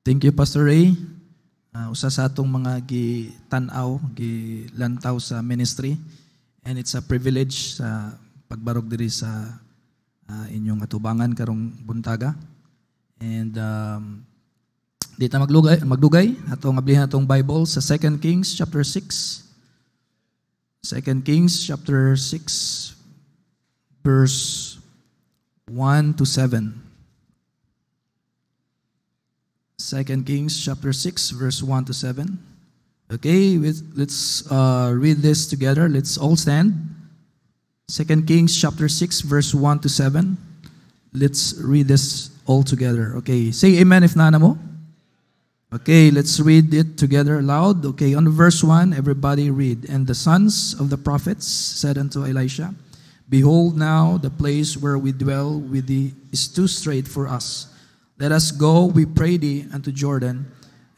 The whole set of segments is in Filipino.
Thank you, Pastor Ray. Uh, usa sa atong mga gitanaw, gilantaw sa ministry. And it's a privilege sa uh, pagbarog diri sa uh, inyong atubangan karong buntaga. And um, dita maglugay, magdugay, atong ablihan atong Bible sa 2 Kings chapter 6. 2 Kings chapter 6 verse 1 to 7. Second Kings chapter 6, verse 1 to 7. Okay, let's uh, read this together. Let's all stand. Second Kings chapter 6, verse 1 to 7. Let's read this all together. Okay, say amen if nanamo. Okay, let's read it together loud. Okay, on verse 1, everybody read. And the sons of the prophets said unto Elisha, Behold, now the place where we dwell with thee is too strait for us let us go, we pray thee, unto Jordan,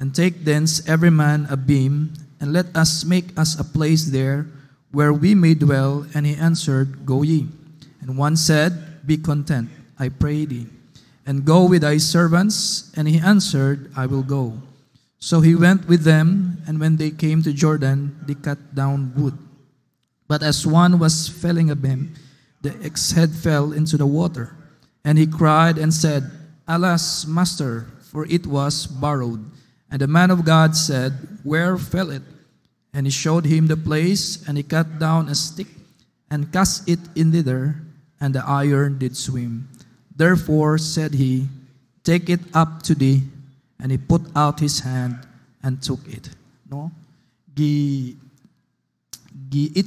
and take thence every man a beam, and let us make us a place there where we may dwell. And he answered, Go ye. And one said, Be content, I pray thee, and go with thy servants. And he answered, I will go. So he went with them, and when they came to Jordan, they cut down wood. But as one was felling a beam, the axe head fell into the water. And he cried and said, Alas, master, for it was borrowed. And the man of God said, Where fell it? And he showed him the place, and he cut down a stick and cast it in thither, and the iron did swim. Therefore said he, Take it up to thee. And he put out his hand and took it. No? Gi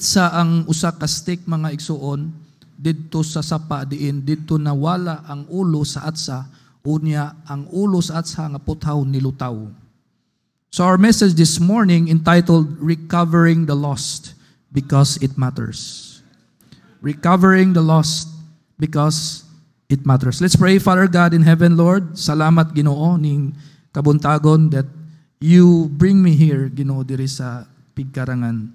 sa ang usa ka stick mga igsuon didto sa sapa diin didto nawala ang ulo sa atsa unya ang ulos at sa nga puthaw nilutaw. So our message this morning entitled Recovering the Lost because it matters. Recovering the lost because it matters. Let's pray, Father God in heaven, Lord. Salamat Ginoo ning kabuntagon that you bring me here, Ginoo diri sa pigkarangan.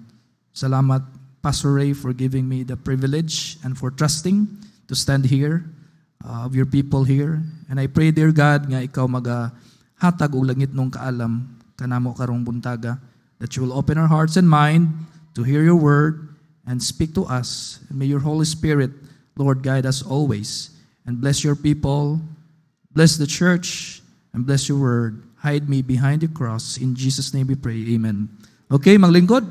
Salamat Pastor Ray for giving me the privilege and for trusting to stand here uh, of your people here. And I pray, dear God, nga ikaw magahatag og langit nung kaalam kanamo karong buntaga that you will open our hearts and mind to hear your word and speak to us. And may your Holy Spirit, Lord, guide us always and bless your people, bless the church, and bless your word. Hide me behind the cross. In Jesus' name we pray. Amen. Okay, maglingkod.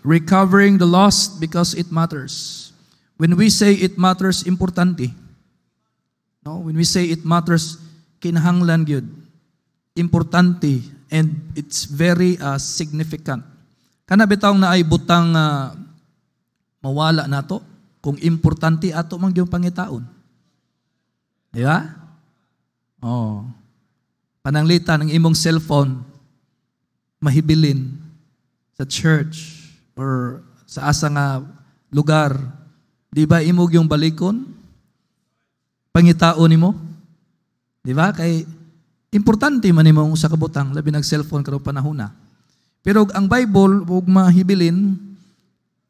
Recovering the lost because it matters. When we say it matters, importante. No? When we say it matters, kinahanglan yun. Importante and it's very uh, significant. Kana bitawng na ay butang uh, mawala nato kung importante ato mang yung pangitaon. Di ba? Oh. Pananglita ng imong cellphone mahibilin sa church or sa asa nga lugar Di ba imog yung balikon? Pangitao nimo? Di ba? Kay importante man nimo sa kabutang labi nag cellphone karon panahona. Pero ang Bible ug mahibilin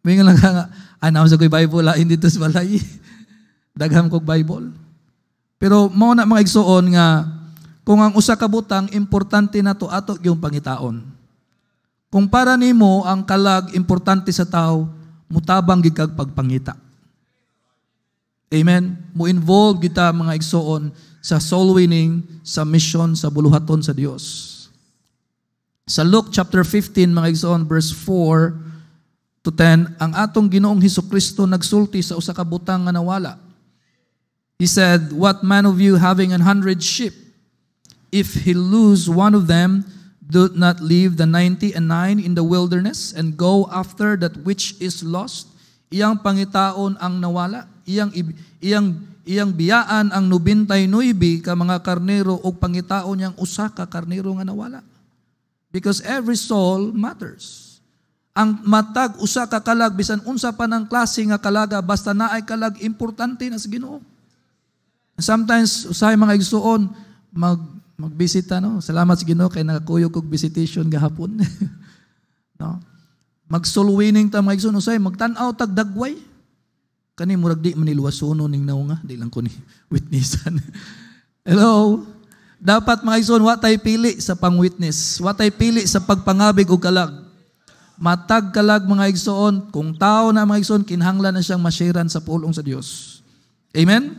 may nga lang announce ko Bible la hindi tos balay. Dagham kog Bible. Pero mao na mga igsuon nga kung ang usa ka butang importante na to ato yung pangitaon. Kung para nimo ang kalag importante sa tao, mutabang gid kag pagpangita. Amen? Mo involve kita mga igsoon sa soul winning, sa mission, sa buluhaton sa Dios. Sa Luke chapter 15 mga igsoon verse 4 to 10 ang atong Ginoong Hesus Kristo nagsulti sa usa ka butang nga nawala. He said, "What man of you having an hundred sheep if he lose one of them do not leave the 99 in the wilderness and go after that which is lost?" Iyang pangitaon ang nawala iyang iyang iyang biyaan ang 99 ka mga karnero o pangitao niyang usa ka karnero nga nawala. Because every soul matters. Ang matag usa ka kalag bisan unsa pa ng klase nga kalaga basta naay kalag importante na sa Ginoo. Sometimes usay mga igsuon mag magbisita no. Salamat sa Ginoo kay nakakuyog kog visitation gahapon. no? Magsulwining ta mga igsuon usay magtan-aw tag dagway. Kani murag di manilwasuno ning naunga, di lang ko ni witnessan. Hello? Dapat mga ison, watay pili sa pang-witness. Watay pili sa pagpangabig og kalag. Matag kalag mga igsoon, kung tao na mga igsoon, kinhanglan na siyang masyaran sa pulong sa Dios. Amen?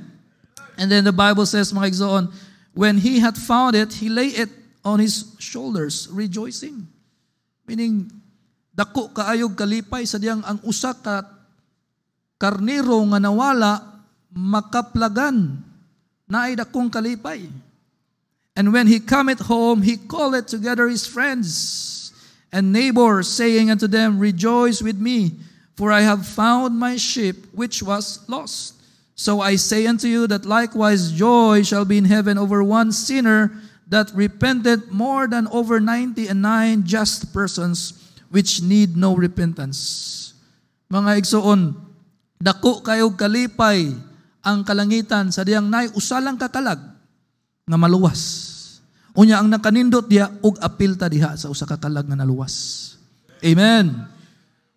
And then the Bible says mga igsoon, when he had found it, he lay it on his shoulders, rejoicing. Meaning, dako kaayog kalipay sa diyang ang usa ka karniro nga nawala makaplagan na ay dakong kalipay. And when he cometh home, he calleth together his friends and neighbors, saying unto them, Rejoice with me, for I have found my sheep which was lost. So I say unto you that likewise joy shall be in heaven over one sinner that repented more than over ninety and nine just persons which need no repentance. Mga igsoon, Dako kayo kalipay ang kalangitan sa diyang nay usalang katalag nga maluwas. Unya ang nakanindot diya ug apil ta diha sa usa ka kalag nga naluwas. Amen.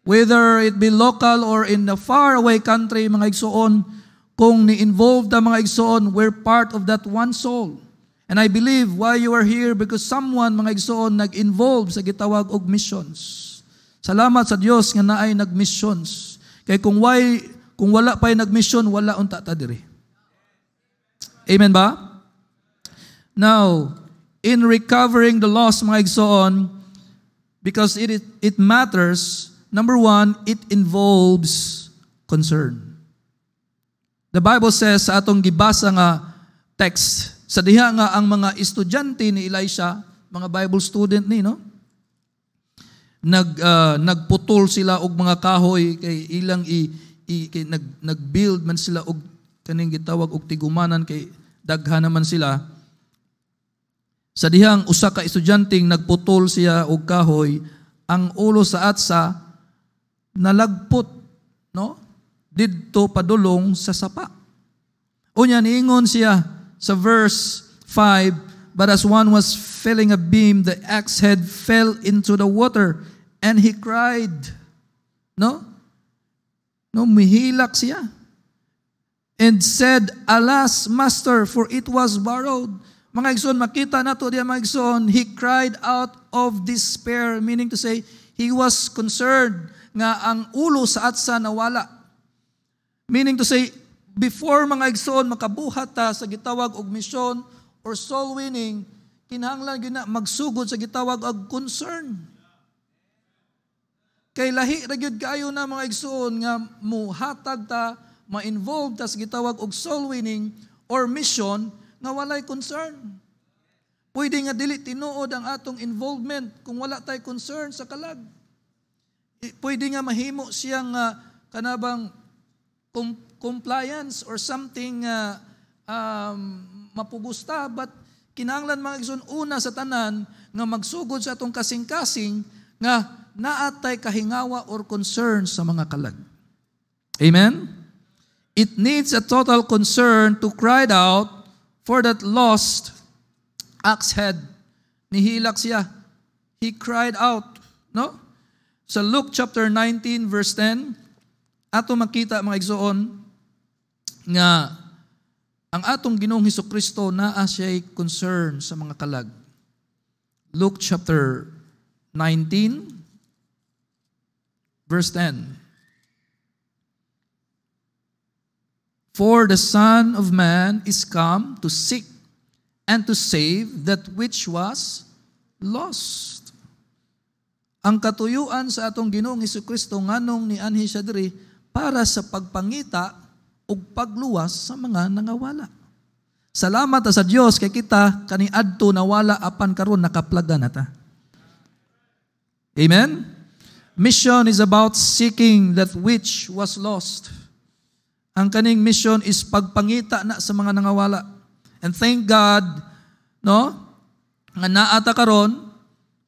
Whether it be local or in a far away country mga igsoon, kung ni-involved ang mga igsoon, we're part of that one soul. And I believe why you are here because someone mga igsoon nag-involve sa gitawag og missions. Salamat sa Dios nga naay nag-missions Kay kung why, kung wala pa'y nagmission, wala unta ta diri. Amen ba? Now, in recovering the lost mga igsoon, because it, it, it matters, number one, it involves concern. The Bible says sa atong gibasa nga text, sa diha nga ang mga estudyante ni Elisha, mga Bible student ni, no? nag uh, nagputol sila og mga kahoy kay ilang i, i kay nag nagbuild man sila og kaning gitawag og tigumanan kay daghan naman sila sa dihang usa ka estudyanteng nagputol siya og kahoy ang ulo sa atsa nalagpot no didto padulong sa sapa unya niingon siya sa verse 5 but as one was filling a beam the axe head fell into the water And he cried. No? No, mihilak siya. And said, Alas, Master, for it was borrowed. Mga igsoon, makita na to diya mga igsoon, he cried out of despair, meaning to say, he was concerned nga ang ulo sa atsa nawala. Meaning to say, before mga igsoon makabuhat ta sa gitawag og misyon or soul winning, kinahanglan gyud na magsugod sa gitawag og concern. Kay lahi ra gyud kaayo na mga igsuon nga muhatag ta ma-involve ta sa gitawag og soul winning or mission nga walay concern. Pwede nga dili tinuod ang atong involvement kung wala tay concern sa kalag. Pwede nga mahimo siyang uh, kanabang com- compliance or something uh, um, mapugusta but kinanglan mga igsuon una sa tanan nga magsugod sa atong kasing-kasing nga naatay kahingawa or concern sa mga kalag. Amen? It needs a total concern to cry out for that lost axe head. Nihilak siya. He cried out. No? Sa so Luke chapter 19 verse 10, ato makita mga igsoon nga ang atong Ginoong Hesus Kristo naa siya'y concern sa mga kalag. Luke chapter 19 Verse 10 For the Son of Man is come to seek and to save that which was lost. Ang katuyuan sa atong Ginoong Kristo nganong ni anhi siya diri para sa pagpangita ug pagluwas sa mga nangawala. Salamat sa Dios kay kita kani adto nawala apan karon nakaplagan nata. Amen mission is about seeking that which was lost. Ang kaning mission is pagpangita na sa mga nangawala. And thank God, no? Nga naata karon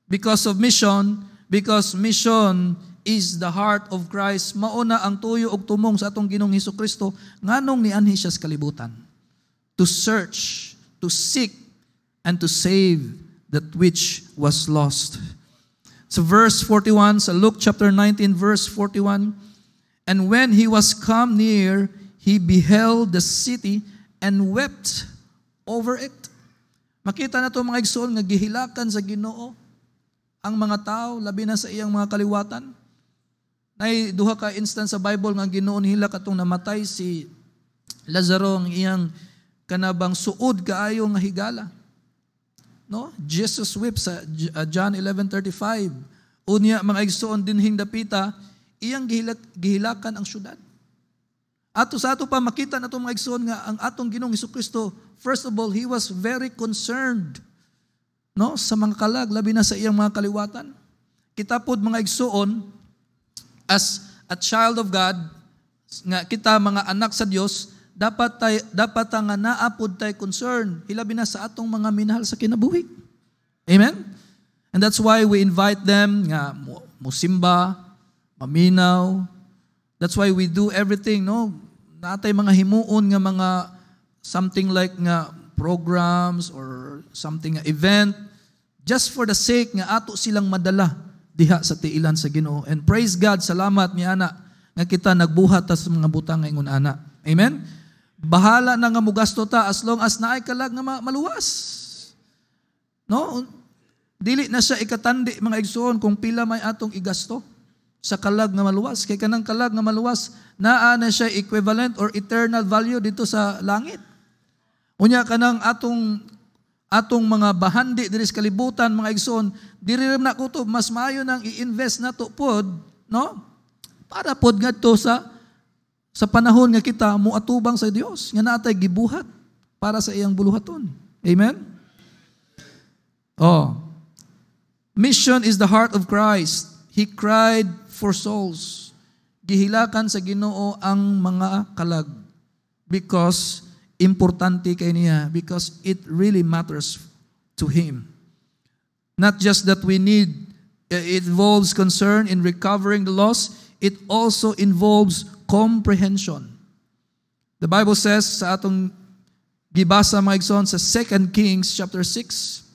because of mission, because mission is the heart of Christ. Mauna ang tuyo og tumong sa atong Ginoong Hesus Kristo nganong nianhi siya sa kalibutan. To search, to seek and to save that which was lost sa verse 41, sa Luke chapter 19, verse 41, And when he was come near, he beheld the city and wept over it. Makita na to mga igsoon nga gihilakan sa Ginoo ang mga tao labi na sa iyang mga kaliwatan. Nay duha ka instance sa Bible nga Ginoo nila katong namatay si Lazaro ang iyang kanabang suod kaayo nga higala. No? Jesus whip sa uh, John 11.35. Unya, mga igsoon din hingdapita, iyang gihilak, gihilakan ang syudad. Ato sa ato pa makita na mga igsoon nga ang atong Ginoong Kristo, first of all, He was very concerned no, sa mga kalag, labi na sa iyang mga kaliwatan. Kita pod mga igsoon, as a child of God, nga kita mga anak sa Dios, dapat tay dapat ang naapod tay concern hilabi na sa atong mga minahal sa kinabuhi. Amen. And that's why we invite them nga musimba, maminaw. That's why we do everything, no? Natay mga himuon nga mga something like nga programs or something nga event just for the sake nga ato silang madala diha sa tiilan sa Ginoo. And praise God, salamat ni ana nga kita nagbuhat sa mga butang nga ingon ana. Amen. Bahala na nga mugasto ta as long as naay kalag nga maluwas. No? Dili na siya ikatandi mga igsoon kung pila may atong igasto sa kalag nga maluwas. Kay kanang kalag nga maluwas, naa na siya equivalent or eternal value dito sa langit. Unya kanang atong atong mga bahandi diri sa kalibutan mga igsoon, diri na ko to mas maayo nang i-invest na to pod, no? Para pod to sa sa panahon nga kita muatubang sa Dios nga natay gibuhat para sa iyang buluhaton. Amen. Oh. Mission is the heart of Christ. He cried for souls. Gihilakan sa Ginoo ang mga kalag because importante kay niya because it really matters to him. Not just that we need eh, it involves concern in recovering the lost, it also involves comprehension. The Bible says sa atong gibasa mga igsoon sa 2 Kings chapter 6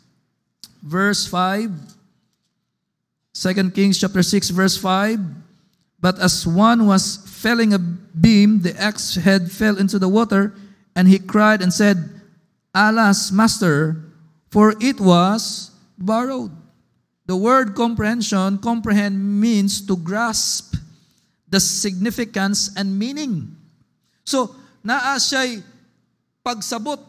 verse 5 2 Kings chapter 6 verse 5 But as one was felling a beam the axe head fell into the water and he cried and said Alas master for it was borrowed The word comprehension comprehend means to grasp the significance and meaning. So, naa siya'y pagsabot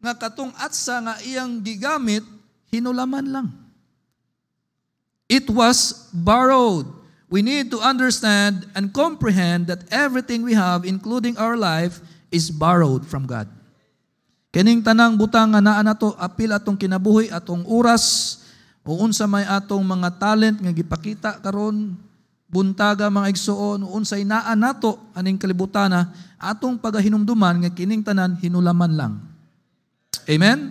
nga katong atsa nga iyang gigamit, hinulaman lang. It was borrowed. We need to understand and comprehend that everything we have, including our life, is borrowed from God. Kining tanang butang nga naa nato apil atong kinabuhi atong oras uunsa may atong mga talent nga gipakita karon buntaga mga igsuon unsay naa nato aning kalibutana atong pagahinumduman nga kining tanan hinulaman lang. Amen.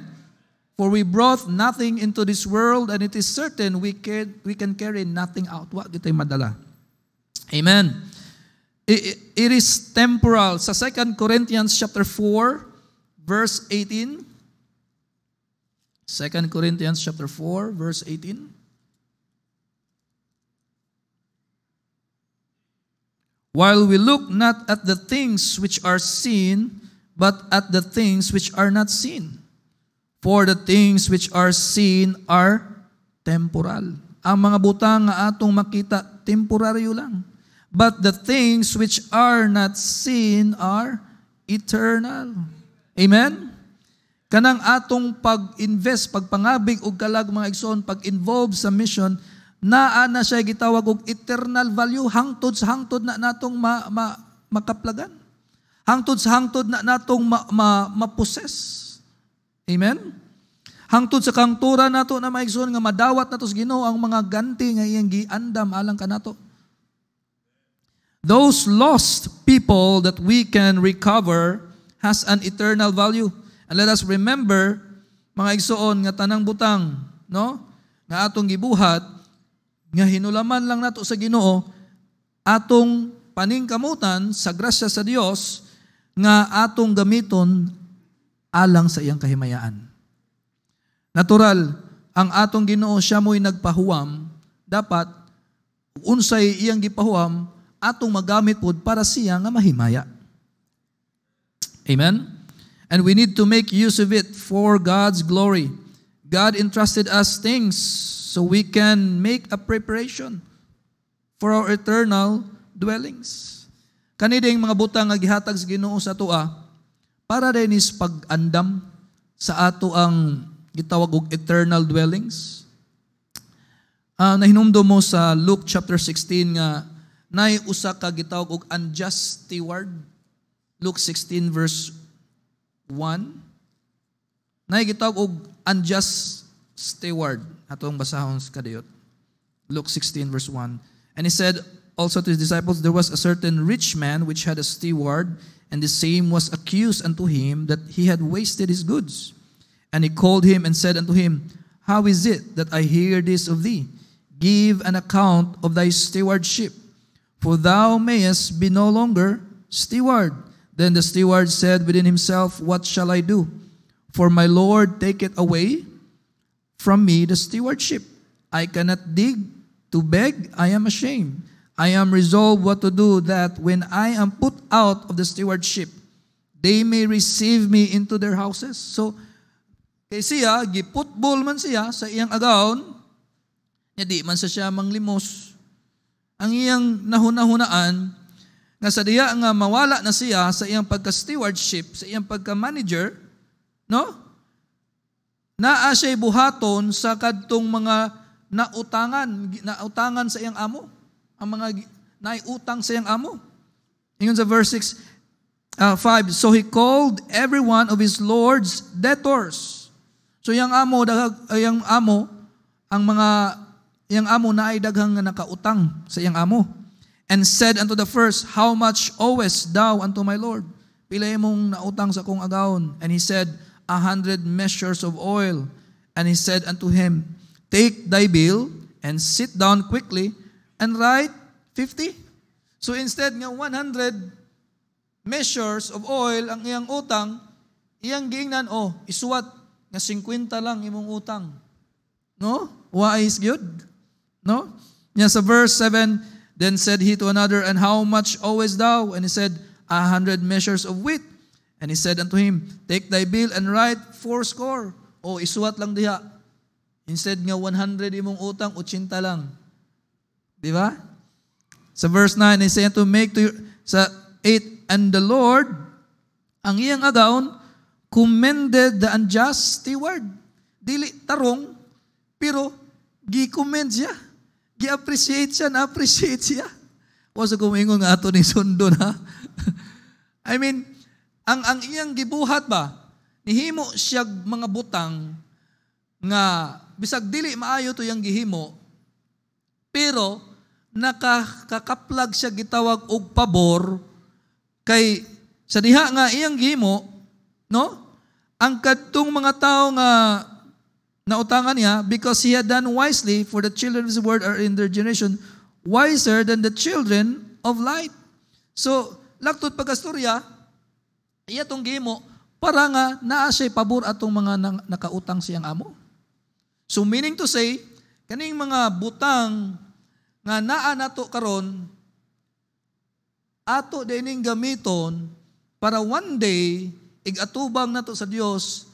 For we brought nothing into this world and it is certain we can, we can carry nothing out. Wa gitay madala. Amen. it is temporal. Sa 2 Corinthians chapter 4 verse 18 2 Corinthians chapter 4 verse 18 while we look not at the things which are seen, but at the things which are not seen. For the things which are seen are temporal. Ang mga butang nga atong makita, temporaryo lang. But the things which are not seen are eternal. Amen? Kanang atong pag-invest, pagpangabig o kalag mga igsoon, pag-involve sa mission, naa na siya gitawag og eternal value hangtod sa hangtod na natong ma, ma, makaplagan. Hangtod sa hangtod na natong ma, ma, maposes. Amen? Hangtod sa kangtura nato na maigsoon nga madawat nato sa Ginoo ang mga ganti nga iyang giandam alang kanato. Those lost people that we can recover has an eternal value. And let us remember mga igsoon nga tanang butang, no? Nga atong gibuhat nga hinulaman lang nato sa Ginoo atong paningkamutan sa grasya sa Dios nga atong gamiton alang sa iyang kahimayaan. Natural, ang atong Ginoo siya mo'y nagpahuwam, dapat unsay iyang gipahuwam atong magamit pod para siya nga mahimaya. Amen. And we need to make use of it for God's glory. God entrusted us things so we can make a preparation for our eternal dwellings. Kanina yung mga butang nga gihatag sa Ginoo sa atoa ah, para dinis pag-andam sa ato ang gitawag og eternal dwellings. Uh, nahinumdo mo sa Luke chapter 16 nga nay usa ka gitawag og unjust steward. Luke 16 verse 1. Nay gitawag og unjust steward atong basahon kadayot Luke 16 verse 1 and he said also to his disciples there was a certain rich man which had a steward and the same was accused unto him that he had wasted his goods and he called him and said unto him how is it that I hear this of thee give an account of thy stewardship for thou mayest be no longer steward then the steward said within himself what shall I do for my lord take it away from me the stewardship. I cannot dig to beg, I am ashamed. I am resolved what to do that when I am put out of the stewardship, they may receive me into their houses. So, kay siya, giputbol man siya sa iyang agaon, niya di man sa siya manglimos. Ang iyang nahunahunaan, nga sa diya nga mawala na siya sa iyang pagka-stewardship, sa iyang pagka-manager, no? naa siya'y buhaton sa kadtong mga nautangan, nautangan sa iyang amo, ang mga naiutang sa iyang amo. Ingon sa verse 6, uh, 5, So he called every one of his lord's debtors. So iyang amo, dagag, uh, iyang amo, ang mga iyang amo na ay daghang nakautang sa iyang amo. And said unto the first, How much owest thou unto my lord? Pila mong nautang sa kong agawon. And he said, a hundred measures of oil. And he said unto him, Take thy bill and sit down quickly and write fifty. So instead ng 100 measures of oil ang iyang utang, iyang gingnan oh, isuwat nga 50 lang imong utang. No? Why is good? No? Nya sa verse 7, Then said he to another, And how much owest thou? And he said, A hundred measures of wheat. And he said unto him, Take thy bill and write fourscore. O isuwat lang diha. Instead nga 100 imong utang, 80 lang. Di ba? Sa verse 9, he said to make to your, sa 8, And the Lord, ang iyang agaon, commended the unjust steward. Dili tarong, pero gi-commend siya. Gi-appreciate siya, na-appreciate siya. Wasa kumingon nga ato ni Sundo na. I mean, ang ang iyang gibuhat ba nihimo siya mga butang nga bisag dili maayo to yang gihimo pero nakakaplag siya gitawag og pabor kay sa diha nga iyang gihimo no ang kadtong mga tao nga nautangan niya because he had done wisely for the children of his word are in their generation wiser than the children of light so laktot pagkasturya Iya tong gimo, para nga naa say pabor atong mga nakautang siyang amo. So meaning to say, kaning mga butang nga naa nato karon ato dining gamiton para one day igatubang nato sa Dios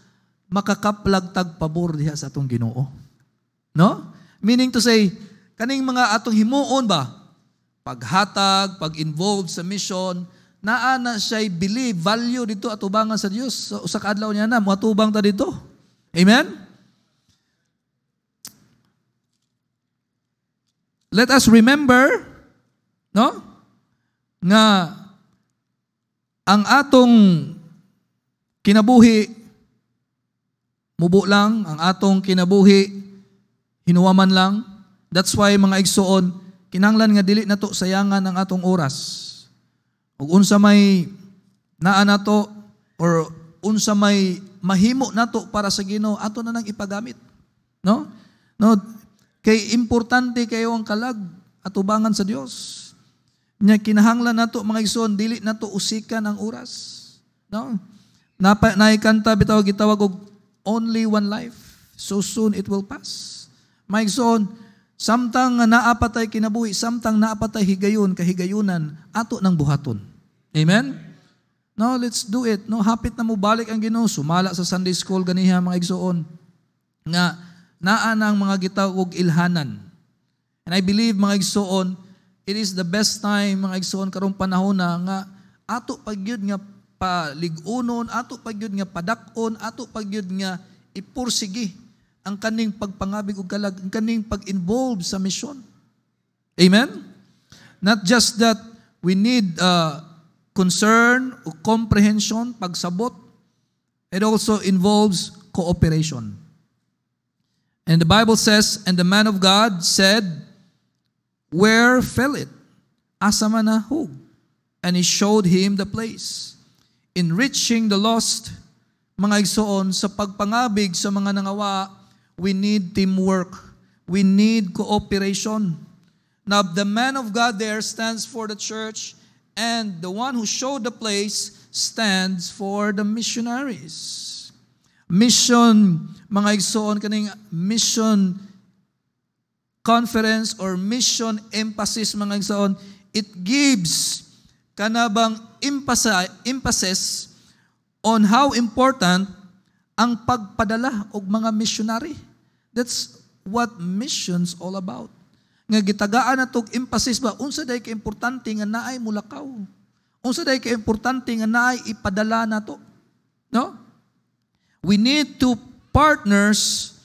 makakaplag tag pabor diha sa atong Ginoo. No? Meaning to say, kaning mga atong himuon ba paghatag, pag-involve sa mission, naa na siya'y believe, value dito at ubangan sa Dios. So, usa ka adlaw niya na, matubang ta dito. Amen? Let us remember, no? Nga ang atong kinabuhi mubo lang ang atong kinabuhi hinuwaman lang that's why mga igsoon kinanglan nga dili nato sayangan ang atong oras Ug unsa may naa nato or unsa may mahimo nato para sa Ginoo ato na nang ipagamit. No? No kay importante kayo ang kalag atubangan sa Dios. Nya kinahanglan nato mga igsoon dili nato usikan ang oras. No? Napa, naikanta bitaw gitawag og only one life. So soon it will pass. My son, samtang naapatay kinabuhi, samtang naapatay higayon, kahigayunan, ato ng buhaton. Amen? No, let's do it. No, hapit na mo balik ang Ginoo. Sumala sa Sunday school ganiha mga igsuon. Nga naa na ang mga gitaw og ilhanan. And I believe mga igsuon, it is the best time mga igsuon karong panahon na nga ato pagyud nga paligunon, ato pagyud nga padakon, ato pagyud nga ipursigi ang kaning pagpangabig ug kalag, ang kaning pag-involve sa mission. Amen? Not just that we need uh, concern o comprehension, pagsabot. It also involves cooperation. And the Bible says, and the man of God said, Where fell it? Asamanahog. And he showed him the place. Enriching the lost, mga igsoon, sa pagpangabig sa mga nangawa, we need teamwork. We need cooperation. Now, the man of God there stands for the church and the one who showed the place stands for the missionaries. Mission, mga igsoon kaning mission conference or mission emphasis mga igsoon, it gives kanabang emphasis on how important ang pagpadala og mga missionary. That's what missions all about nga gitagaan natog emphasis ba unsa day ka importante nga naay mulakaw. Unsa day ka importante nga naay ipadala nato. No? We need to partners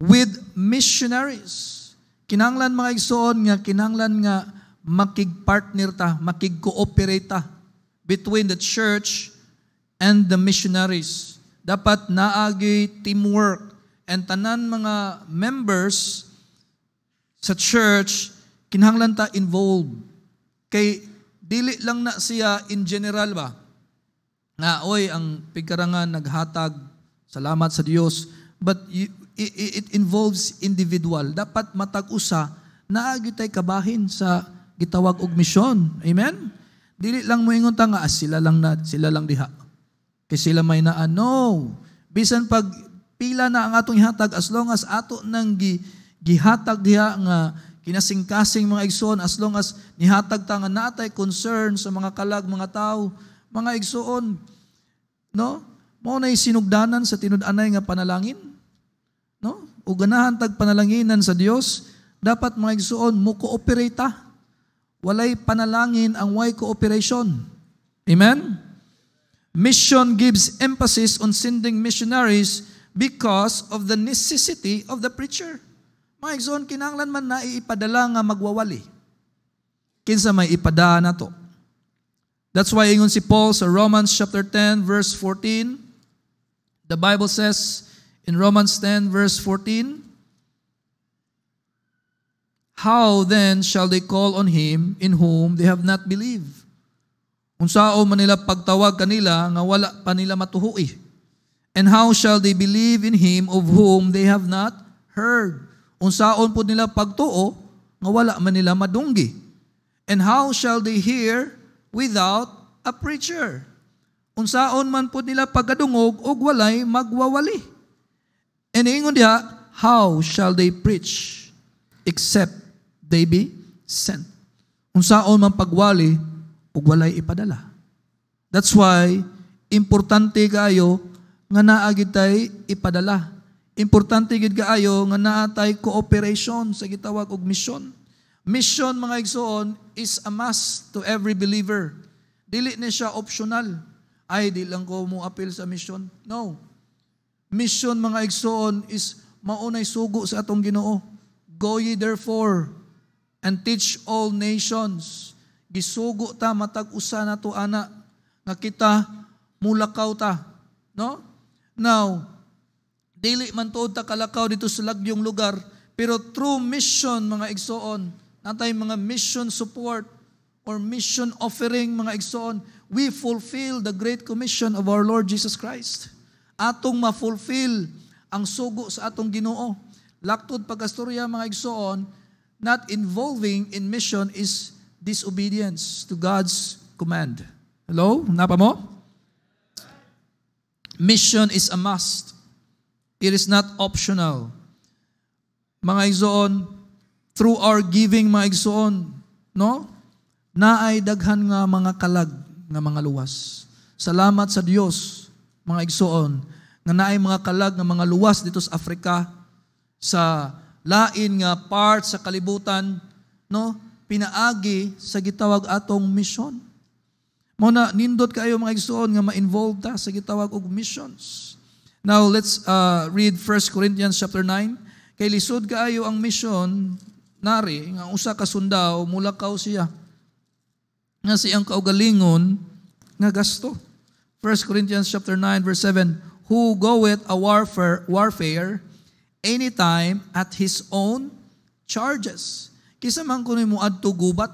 with missionaries. Kinanglan mga igsoon nga kinanglan nga makigpartner ta, makig-cooperate ta between the church and the missionaries. Dapat naagi teamwork and tanan mga members sa church, kinahanglan ta involved. Kay dili lang na siya in general ba? Na oy ang pigkarangan naghatag salamat sa Dios but it, involves individual. Dapat matag-usa na tay kabahin sa gitawag og misyon. Amen. Dili lang mo ingon ta nga ah, sila lang na sila lang diha. Kay sila may naa no. Bisan pag pila na ang atong ihatag, as long as ato nang gi gihatag diha nga kinasingkasing mga igsoon as long as nihatag ta nga natay concern sa mga kalag mga tao, mga igsoon. No? mo nay sinugdanan sa tinud-anay nga panalangin. No? O ganahan tag panalanginan sa Dios, dapat mga igsoon mo cooperate ta. Walay panalangin ang way cooperation. Amen? Mission gives emphasis on sending missionaries because of the necessity of the preacher. Mga kinanglan man na iipadala nga magwawali. Kinsa may ipada na to. That's why ingon si Paul sa Romans chapter 10 verse 14, the Bible says in Romans 10 verse 14, How then shall they call on him in whom they have not believed? Unsao man nila pagtawag kanila nga wala pa nila matuhui. And how shall they believe in him of whom they have not heard? Unsaon po nila pagtuo, nga wala man nila madunggi. And how shall they hear without a preacher? Unsaon man po nila pagadungog og walay magwawali. And ingon diha, how shall they preach except they be sent? Unsaon man pagwali og walay ipadala. That's why importante kayo nga naagitay ipadala Importante gid kaayo nga naatay cooperation sa gitawag og mission. Mission mga igsoon is a must to every believer. Dili ni siya optional. Ay di lang ko mo appeal sa mission. No. Mission mga igsoon is maunay sugo sa atong Ginoo. Go ye therefore and teach all nations. Gisugo ta matag usa na to ana nga kita mulakaw ta. No? Now, Dili man tuod ta kalakaw dito sa lagyong lugar, pero true mission mga igsoon, natay mga mission support or mission offering mga igsoon, we fulfill the great commission of our Lord Jesus Christ. Atong ma-fulfill ang sugo sa atong Ginoo. Laktod pagkastorya mga igsoon, not involving in mission is disobedience to God's command. Hello? Napa mo? Mission is a must. It is not optional. Mga igsoon, through our giving, mga igsoon, no? Naay daghan nga mga kalag nga mga luwas. Salamat sa Dios, mga igsoon, nga naay mga kalag nga mga luwas dito sa Africa sa lain nga part sa kalibutan, no? Pinaagi sa gitawag atong mission. Mo na nindot kayo mga igsoon nga ma-involve ta sa gitawag og missions. Now, let's uh, read 1 Corinthians chapter 9. Kay lisod kaayo ang misyon, nari, nga usa ka sundao, mula kaw siya. Nga siyang kaugalingon, nga gasto. 1 Corinthians chapter 9 verse 7, Who goeth a warfare, warfare anytime at his own charges. Kisa man kuno mo adto gubat,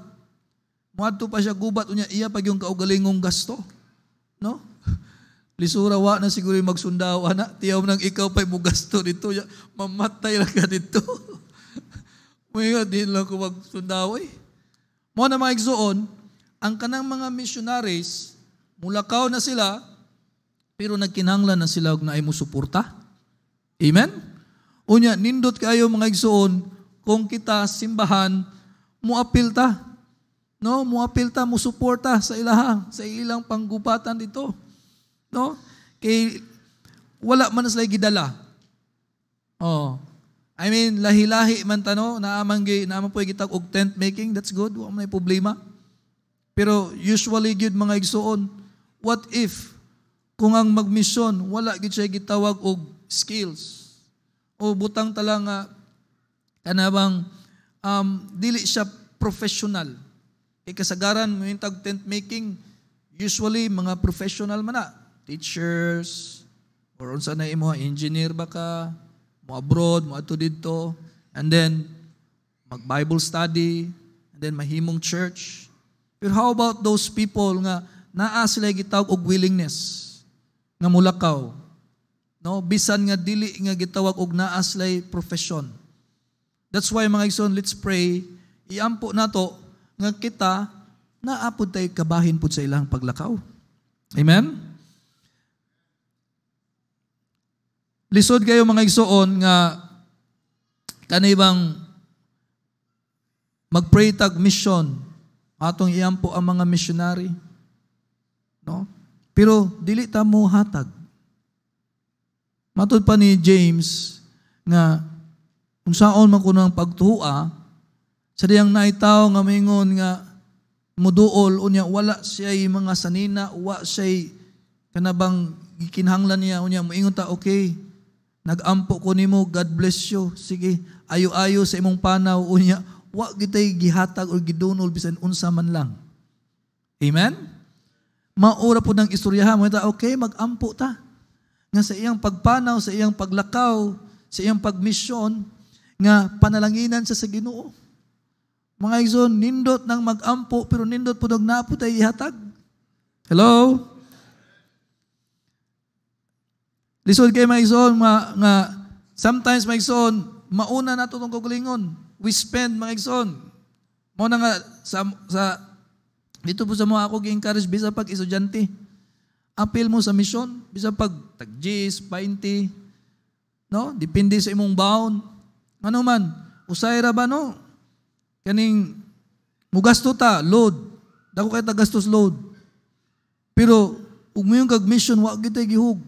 mo adto pa siya gubat unya iya pag yung kaugalingong gasto. No? Lisura wa na siguro yung magsundaw. Anak, tiyaw nang ikaw pa'y mugasto dito. Mamatay lang ka dito. Mga din lang ko magsundaw eh. Mo na mga igsoon, ang kanang mga missionaries, mulakaw na sila, pero nagkinanglan na sila na ay suporta. Amen? Unya, nindot kayo mga igsoon, kung kita simbahan, muapil ta. No, muapil ta, musuporta sa ilaha, sa ilang panggubatan dito. No? Kay wala man sila gidala. Oh. I mean, lahi-lahi man tano, naamang gi naamang po gitag og tent making, that's good, wala may problema. Pero usually gyud mga igsuon, what if kung ang magmisyon wala gyud siya gitawag og skills o butang tala nga kanabang um, dili siya professional. Kay kasagaran mo tag tent making, usually mga professional man na teachers, or unsa na imo, engineer ba ka, mo abroad, mo ato dito, and then mag Bible study, and then mahimong church. Pero how about those people nga naa sila gitawag og willingness nga mulakaw. No, bisan nga dili nga gitawag og naa sila profession. That's why mga igsoon, let's pray. Iampo nato nga kita naapod tay kabahin pud sa ilang paglakaw. Amen. Lisod kayo mga igsoon nga kanibang magpray tag mission atong iampo ang mga missionary. No? Pero dili ta mo hatag. matud pa ni James nga unsaon man kuno ang pagtuha sa diyang naitaw nga mingon nga muduol unya wala siya'y mga sanina, wa siya'y kanabang gikinhanglan niya unya moingon ta okay Nagampo ko nimo, God bless you. Sige, ayo-ayo sa imong panaw unya, wa kita'y gihatag or gidunol bisan unsa man lang. Amen? Maura po ng istoryahan mo ta, okay, magampo ta. Nga sa iyang pagpanaw, sa iyang paglakaw, sa iyang pagmisyon, nga panalanginan sa sa Ginoo. Mga igsoon, nindot ng magampo pero nindot po dog naputay po tayo ihatag. Hello? Lisod kay maigsoon nga, nga sometimes son, mauna nato tong kukulingon. We spend maigsoon. Mo na nga sa, sa dito po sa mga ako gi-encourage bisa pag estudyante. Apil mo sa mission, bisa pag tag 20, 20. No? Depende sa imong baon. Ano man, usay ra ba no? Kaning mugasto ta load. Dako kay tagastos load. Pero ug mayon kag mission wa kita gihug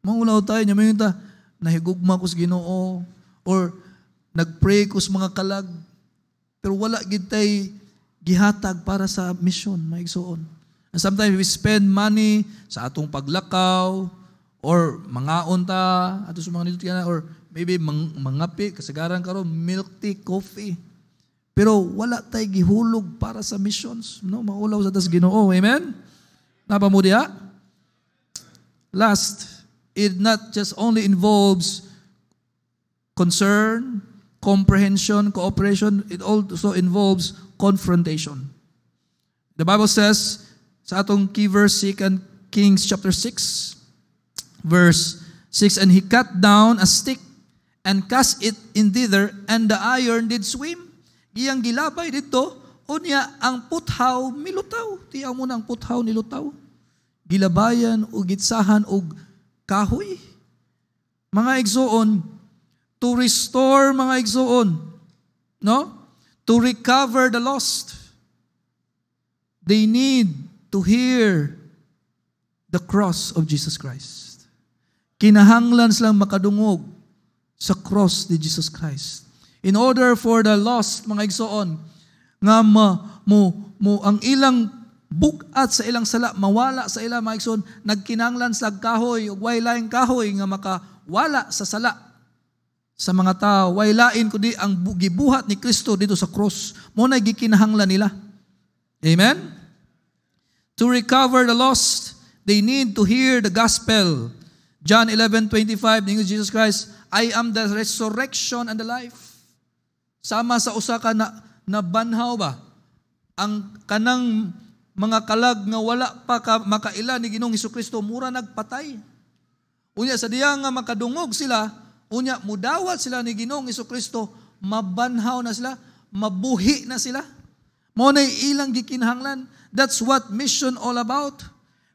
Maulaw tayo niya. Mayroon ta, nahigugma ko sa ginoo. Or nagpray ko sa mga kalag. Pero wala gid tay gihatag para sa mission, maigsuon. And sometimes we spend money sa atong paglakaw, or mangaon ta, ato sa mga nito or maybe mang, mangapi, kasagaran karon milk tea, coffee. Pero wala tay gihulog para sa missions. No, maulaw sa tas ginoo. Amen? Napa mo diha? Last, it not just only involves concern, comprehension, cooperation, it also involves confrontation. The Bible says sa atong key verse 2 Kings chapter 6 verse 6 and he cut down a stick and cast it in thither and the iron did swim giyang gilabay dito. unya ang puthaw milutaw tiyaw mo ang puthaw nilutaw gilabayan ug gitsahan og kahoy. Mga igsoon, to restore mga igsoon, no? To recover the lost. They need to hear the cross of Jesus Christ. Kinahanglan silang makadungog sa cross ni Jesus Christ. In order for the lost, mga igsoon, nga mo, mo, ang ilang bugat sa ilang sala, mawala sa ilang mga igsoon, nagkinanglan sa kahoy, o lain kahoy nga makawala sa sala sa mga tao. ko di ang gibuhat ni Kristo dito sa cross. Mo na gikinahanglan nila. Amen? To recover the lost, they need to hear the gospel. John 11:25, ninyo Jesus Christ, I am the resurrection and the life. Sama sa usa ka na nabanhaw ba ang kanang mga kalag nga wala pa ka, makaila ni Ginoong Kristo mura nagpatay. Unya sa diya nga makadungog sila, unya mudawat sila ni Ginoong Kristo, mabanhaw na sila, mabuhi na sila. Mo na ilang gikinhanglan. That's what mission all about.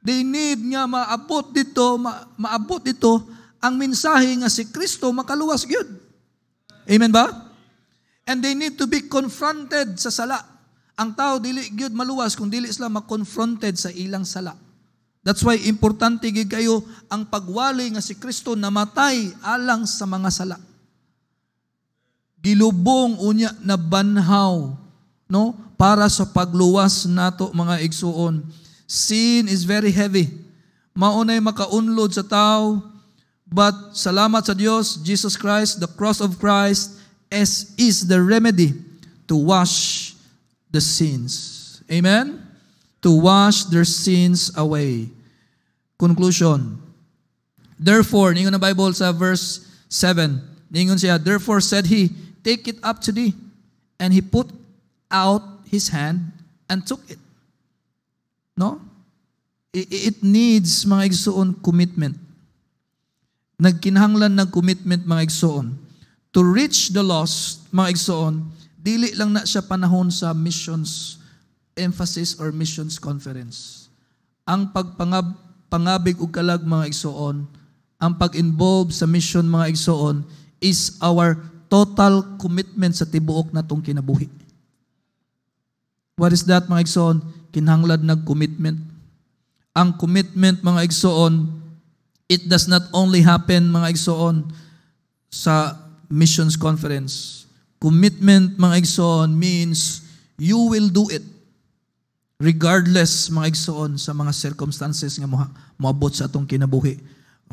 They need nga maabot dito, ma, maabot dito ang mensahe nga si Kristo makaluwas gyud. Amen ba? And they need to be confronted sa sala ang tao dili gyud maluwas kung dili sila ma-confronted sa ilang sala. That's why importante gyud kayo ang pagwali nga si Kristo namatay alang sa mga sala. Gilubong unya na banhaw no para sa pagluwas nato mga igsuon. Sin is very heavy. Maunay makaunlod sa tao but salamat sa Dios Jesus Christ the cross of Christ as is the remedy to wash the sins. Amen? To wash their sins away. Conclusion. Therefore, ningon na Bible sa verse 7, ningon siya, Therefore said he, Take it up to thee. And he put out his hand and took it. No? It needs, mga igsoon, commitment. Nagkinahanglan ng commitment, mga igsoon. To reach the lost, mga igsoon, Dili lang na siya panahon sa missions emphasis or missions conference. Ang pagpangab pangabig ug kalag mga igsoon, ang pag-involve sa mission mga igsoon is our total commitment sa tibuok natong kinabuhi. What is that mga igsoon? Kinhanglan nag commitment. Ang commitment mga igsoon, it does not only happen mga igsoon sa missions conference Commitment, mga igsoon, means you will do it regardless, mga igsoon, sa mga circumstances nga moabot sa atong kinabuhi.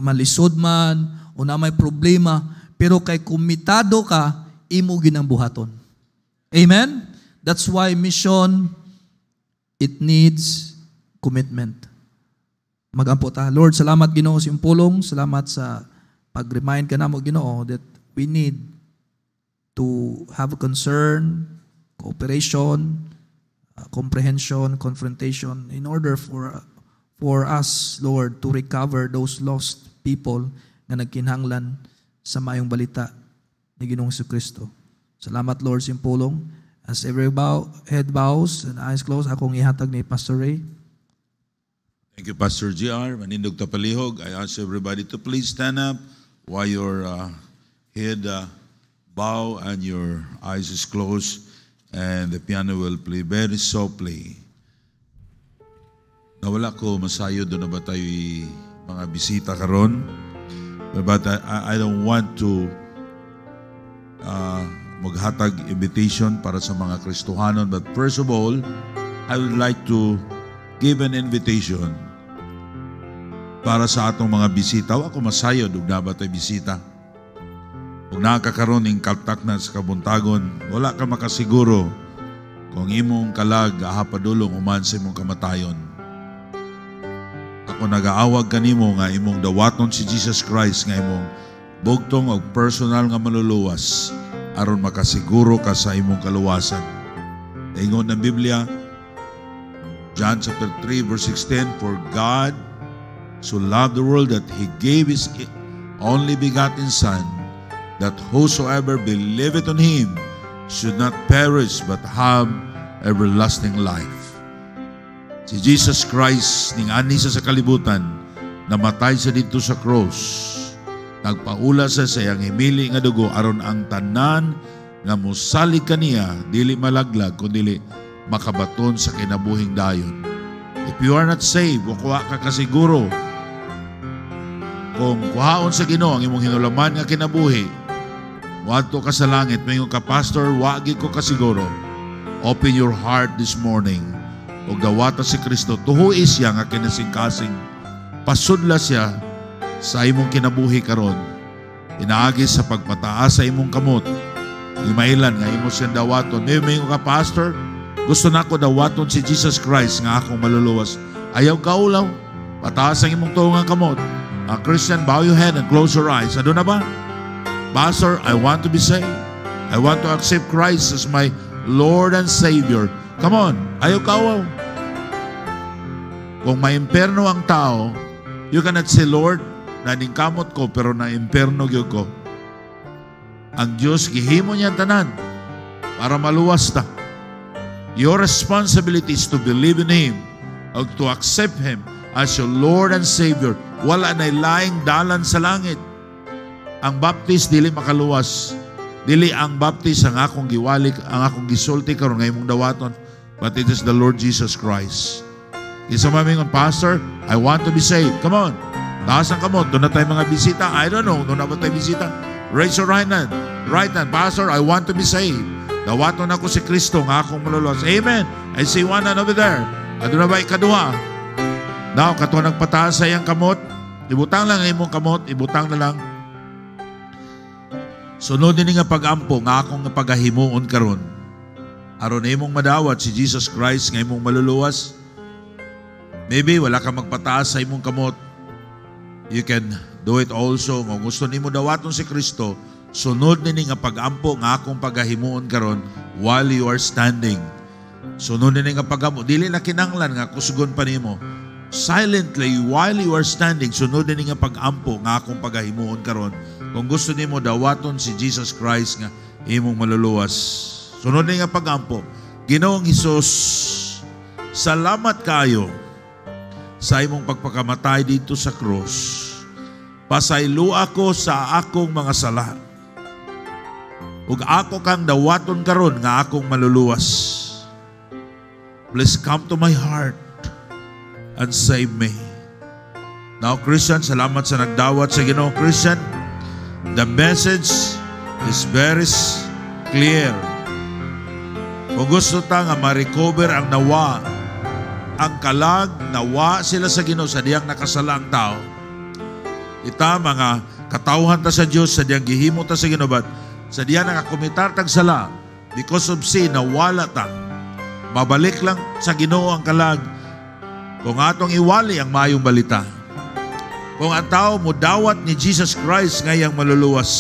Malisod man, o na may problema, pero kay kumitado ka, imo ginambuhaton. Amen? That's why mission, it needs commitment. Magampo ta. Lord, salamat Ginoo sa iyong pulong. Salamat sa pag-remind ka na mo Ginoo that we need to have a concern, cooperation, uh, comprehension, confrontation, in order for, for us, Lord, to recover those lost people na nagkinhanglan sa mayong balita ni Ginoong Kristo. Salamat, Lord, sa As every bow, head bows and eyes closed, akong ihatag ni Pastor Ray. Thank you, Pastor G.R. Manindog Tapalihog. I ask everybody to please stand up while your uh, head uh, bow and your eyes is closed and the piano will play very softly. Nawala ko, masayo doon na ba tayo mga bisita karon? But I, I don't want to uh, maghatag invitation para sa mga Kristohanon. But first of all, I would like to give an invitation para sa atong mga bisita. Wa ko masayo, dugna ba tayo bisita? Kung nakakaroon ng kaltaknan sa kabuntagon, wala ka makasiguro kung imong kalag ahapadulong uman sa imong kamatayon. Ako nagaawag kanimo nga imong dawaton si Jesus Christ nga imong bugtong og personal nga maluluwas aron makasiguro ka sa imong kaluwasan. Ingon ng Biblia, John chapter 3 verse 16, For God so loved the world that He gave His only begotten Son, that whosoever believeth on him should not perish but have everlasting life. Si Jesus Christ, ning ani sa kalibutan, namatay sa dito sa cross. Nagpaula sa sayang himili nga dugo aron ang tanan nga musali kaniya dili malaglag kundi makabaton sa kinabuhing dayon. If you are not saved, o kuha ka kasiguro kung kuhaon sa Ginoo ang imong hinulaman nga kinabuhi, Wato ka sa langit, mayong ka, Pastor, wagi ko kasiguro. Open your heart this morning. O gawata si Kristo, tuhuis siya nga kinasingkasing. Pasudla siya sa imong kinabuhi karon. Inaagi sa pagpataas sa imong kamot. Imailan nga imo siyang dawaton. May mayon ka, Pastor, gusto na ako dawaton si Jesus Christ nga akong maluluwas. Ayaw ka ulaw. Pataas ang imong tuong kamot. A ah, Christian, bow your head and close your eyes. Ano na ba? Pastor, I want to be saved. I want to accept Christ as my Lord and Savior. Come on, ayaw kawaw. Oh. Kung maimperno ang tao, you cannot say, Lord, naningkamot ko pero na naimperno gyud ko. Ang Dios gihimo niya tanan para maluwas ta. Your responsibility is to believe in Him or to accept Him as your Lord and Savior. Wala na'y lying dalan sa langit. Ang baptis dili makaluwas. Dili ang baptis ang akong giwalik, ang akong gisulti karon ngay mong dawaton, but it is the Lord Jesus Christ. Isa mamingon, Pastor, I want to be saved. Come on. Taas ang kamot. Doon na tayo mga bisita. I don't know. Doon na ba tayo bisita? Raise your right hand. Right hand. Pastor, I want to be saved. Dawaton ako si Kristo nga akong maluluwas. Amen. I see one hand over there. Ano na ba ikaduha? Now, kato nagpataas sa iyang kamot. Ibutang lang imong kamot. Ibutang na lang. Sunod ni nga pagampo nga akong pagahimuon karon. Aron imong madawat si Jesus Christ nga imong maluluwas. Maybe wala ka magpataas sa imong kamot. You can do it also nga gusto nimo dawaton si Kristo. Sunod ni nga pagampo nga akong pagahimuon karon while you are standing. Sunod ni nga pagampo dili na kinanglan nga kusugon pa nimo. Silently while you are standing sunod ni nga pagampo nga akong pagahimuon karon kung gusto nimo dawaton si Jesus Christ nga imong maluluwas. Sunod ni nga pagampo, Ginoong Hesus, salamat kayo sa imong pagpakamatay dito sa cross. Pasaylo ako sa akong mga sala. Ug ako kang dawaton karon nga akong maluluwas. Please come to my heart and save me. Now Christian, salamat sa nagdawat sa Ginoo Christian. The message is very clear. Kung gusto ta nga ma-recover ang nawa, ang kalag, nawa sila sa Ginoo sa diyang nakasala ang tao. Ita mga katauhan ta sa Dios sa diyang gihimo ta sa Ginoo bat sa diyang nakakomitar tag sala because of sin nawala ta. Babalik lang sa Ginoo ang kalag kung atong iwali ang mayong balita kung ang tao mo dawat ni Jesus Christ ngayang maluluwas.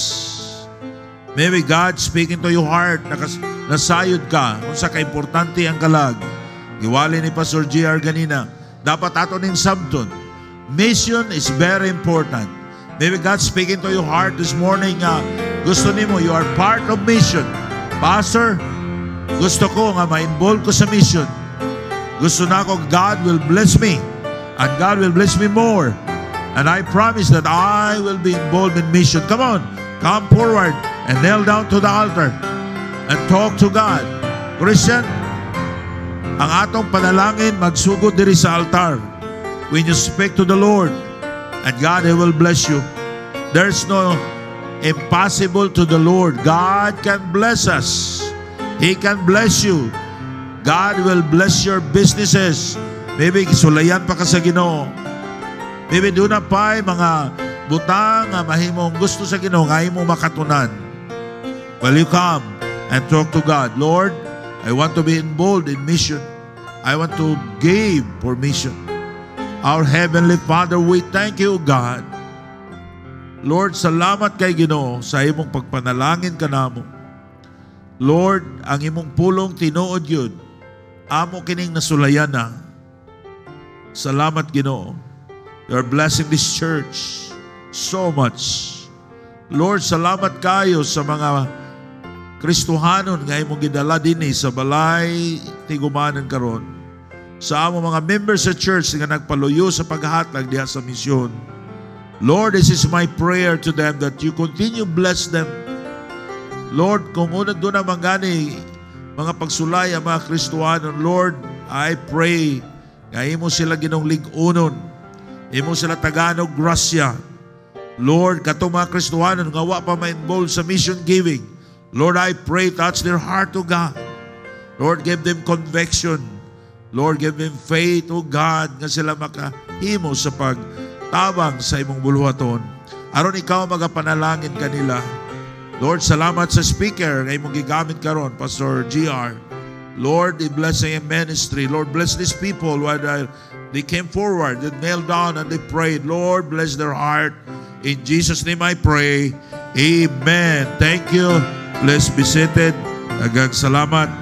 Maybe God speaking to your heart, nakas, nasayod ka kung sa kaimportante ang kalag. Iwali ni Pastor G.R. ganina, dapat ato ning sabton. Mission is very important. Maybe God speaking to your heart this morning, uh, gusto nimo, you are part of mission. Pastor, gusto ko nga ma-involve ko sa mission. Gusto na ako, God will bless me. And God will bless me more And I promise that I will be involved in mission. Come on, come forward and kneel down to the altar and talk to God. Christian, ang atong panalangin magsugod diri sa altar. When you speak to the Lord, and God He will bless you. There's no impossible to the Lord. God can bless us. He can bless you. God will bless your businesses. Maybe sulayan pa ka sa Ginoo. Bibiduna pa mga butang nga ah, mahimong gusto sa Ginoo nga imo makatunan. Will you come and talk to God? Lord, I want to be involved in mission. I want to give for mission. Our Heavenly Father, we thank you, God. Lord, salamat kay Ginoo sa imong pagpanalangin kanamo. Lord, ang imong pulong tinuod yun. Amo kining nasulayan na. Salamat Ginoo. You are blessing this church so much. Lord, salamat kayo sa mga Kristuhanon nga imong gidala dinhi sa balay tigumanan karon. Sa among mga members sa church nga nagpaluyo sa paghatag diha sa misyon. Lord, this is my prayer to them that you continue bless them. Lord, kung unang doon na mangani mga pagsulay ang mga Kristuhanon, Lord, I pray nga imo sila ginong ligunon Imo sila Taganog, Russia. Lord, kato mga Kristuhanan, nga wa pa ma-involve sa mission giving. Lord, I pray, touch their heart, to God. Lord, give them conviction. Lord, give them faith, O God, nga sila makahimo sa pagtabang sa imong buluhaton. Aron ikaw magapanalangin kanila. Lord, salamat sa speaker nga imong gigamit karon, Pastor GR. Lord, i-bless ang ministry. Lord, bless these people while They came forward, they knelt down, and they prayed, Lord, bless their heart. In Jesus' name I pray. Amen. Thank you. Let's be seated. Dagang salamat.